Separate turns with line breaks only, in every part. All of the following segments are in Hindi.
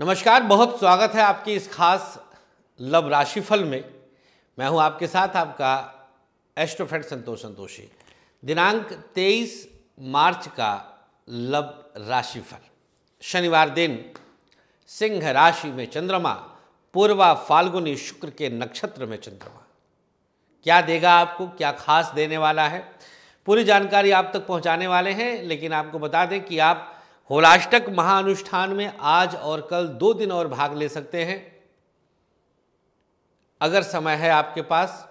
नमस्कार बहुत स्वागत है आपकी इस खास लव राशिफल में मैं हूं आपके साथ आपका एस्ट्रोफेट संतोष संतोषी दिनांक 23 मार्च का लव राशिफल शनिवार दिन सिंह राशि में चंद्रमा पूर्वा फाल्गुनी शुक्र के नक्षत्र में चंद्रमा क्या देगा आपको क्या खास देने वाला है पूरी जानकारी आप तक पहुंचाने वाले हैं लेकिन आपको बता दें कि आप होलाष्टक महाअनुष्ठान में आज और कल दो दिन और भाग ले सकते हैं अगर समय है आपके पास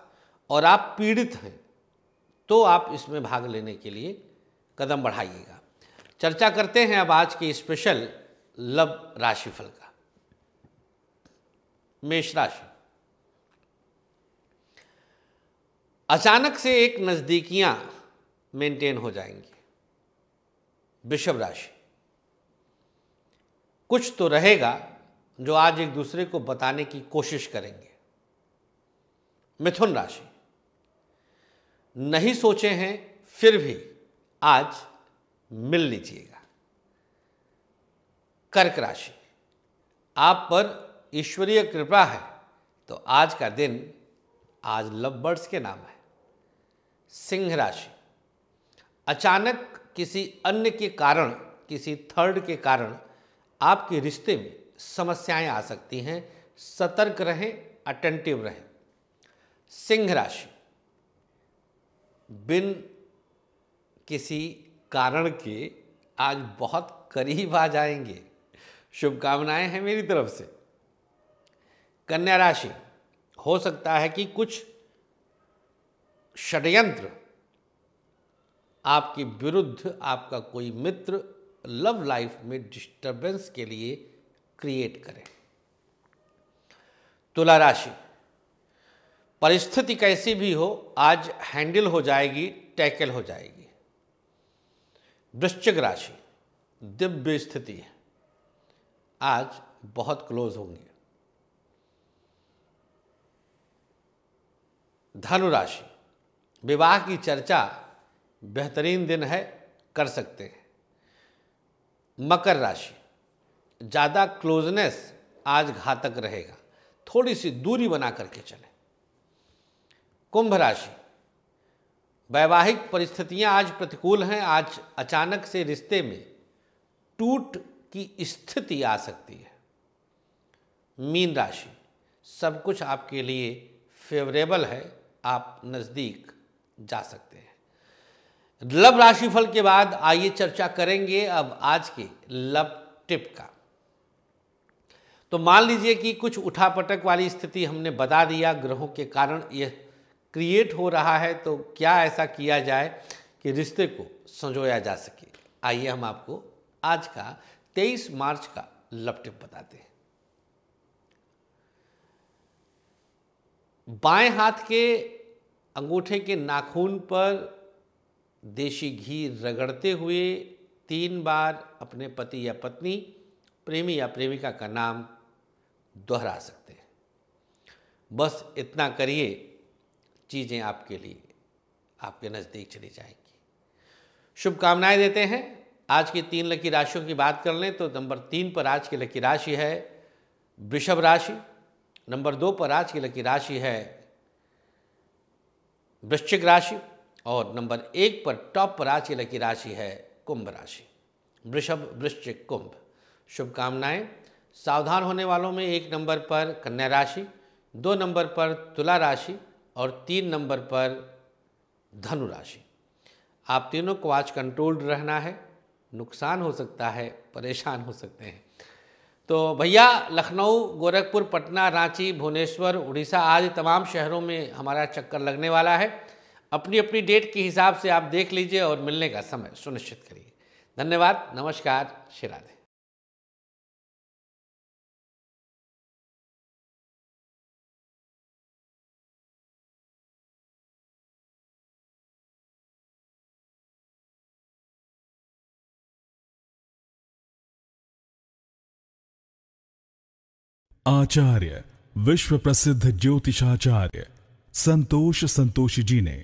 और आप पीड़ित हैं तो आप इसमें भाग लेने के लिए कदम बढ़ाइएगा चर्चा करते हैं अब आज के स्पेशल लव राशिफल का मेष राशि अचानक से एक नज़दीकियां मेंटेन हो जाएंगी वृषभ राशि कुछ तो रहेगा जो आज एक दूसरे को बताने की कोशिश करेंगे मिथुन राशि नहीं सोचे हैं फिर भी आज मिल लीजिएगा कर्क राशि आप पर ईश्वरीय कृपा है तो आज का दिन आज लव बर्ड्स के नाम है सिंह राशि अचानक किसी अन्य के कारण किसी थर्ड के कारण आपके रिश्ते में समस्याएं आ सकती हैं सतर्क रहें अटेंटिव रहें सिंह राशि बिन किसी कारण के आज बहुत करीब आ जाएंगे शुभकामनाएं हैं मेरी तरफ से कन्या राशि हो सकता है कि कुछ षड्यंत्र आपके विरुद्ध आपका कोई मित्र लव लाइफ में डिस्टरबेंस के लिए क्रिएट करें तुला राशि परिस्थिति कैसी भी हो आज हैंडल हो जाएगी टैकल हो जाएगी वृश्चिक राशि दिव्य स्थिति है आज बहुत क्लोज होंगे धनु राशि विवाह की चर्चा बेहतरीन दिन है कर सकते हैं मकर राशि ज़्यादा क्लोजनेस आज घातक रहेगा थोड़ी सी दूरी बना करके चले कुंभ राशि वैवाहिक परिस्थितियां आज प्रतिकूल हैं आज अचानक से रिश्ते में टूट की स्थिति आ सकती है मीन राशि सब कुछ आपके लिए फेवरेबल है आप नज़दीक जा सकते हैं लव राशिफल के बाद आइए चर्चा करेंगे अब आज के लव टिप का तो मान लीजिए कि कुछ उठापटक वाली स्थिति हमने बता दिया ग्रहों के कारण यह क्रिएट हो रहा है तो क्या ऐसा किया जाए कि रिश्ते को संजोया जा सके आइए हम आपको आज का 23 मार्च का लव टिप बताते हैं बाएं हाथ के अंगूठे के नाखून पर देशी घी रगड़ते हुए तीन बार अपने पति या पत्नी प्रेमी या प्रेमिका का नाम दोहरा सकते हैं बस इतना करिए चीज़ें आपके लिए आपके नज़दीक चली जाएंगी शुभकामनाएं देते हैं आज की तीन लकी राशियों की बात कर लें तो नंबर तीन पर आज की लकी राशि है वृषभ राशि नंबर दो पर आज की लकी राशि है वृश्चिक राशि और नंबर एक पर टॉप राशि लकी राशि है कुंभ राशि वृषभ वृश्चिक कुंभ शुभकामनाएं सावधान होने वालों में एक नंबर पर कन्या राशि दो नंबर पर तुला राशि और तीन नंबर पर धनु राशि आप तीनों को आज कंट्रोल्ड रहना है नुकसान हो सकता है परेशान हो सकते हैं तो भैया लखनऊ गोरखपुर पटना रांची भुवनेश्वर उड़ीसा आदि तमाम शहरों में हमारा चक्कर लगने वाला है अपनी अपनी डेट के हिसाब से आप देख लीजिए और मिलने का समय सुनिश्चित करिए धन्यवाद नमस्कार श्री
आचार्य विश्व प्रसिद्ध ज्योतिषाचार्य संतोष संतोषी जी ने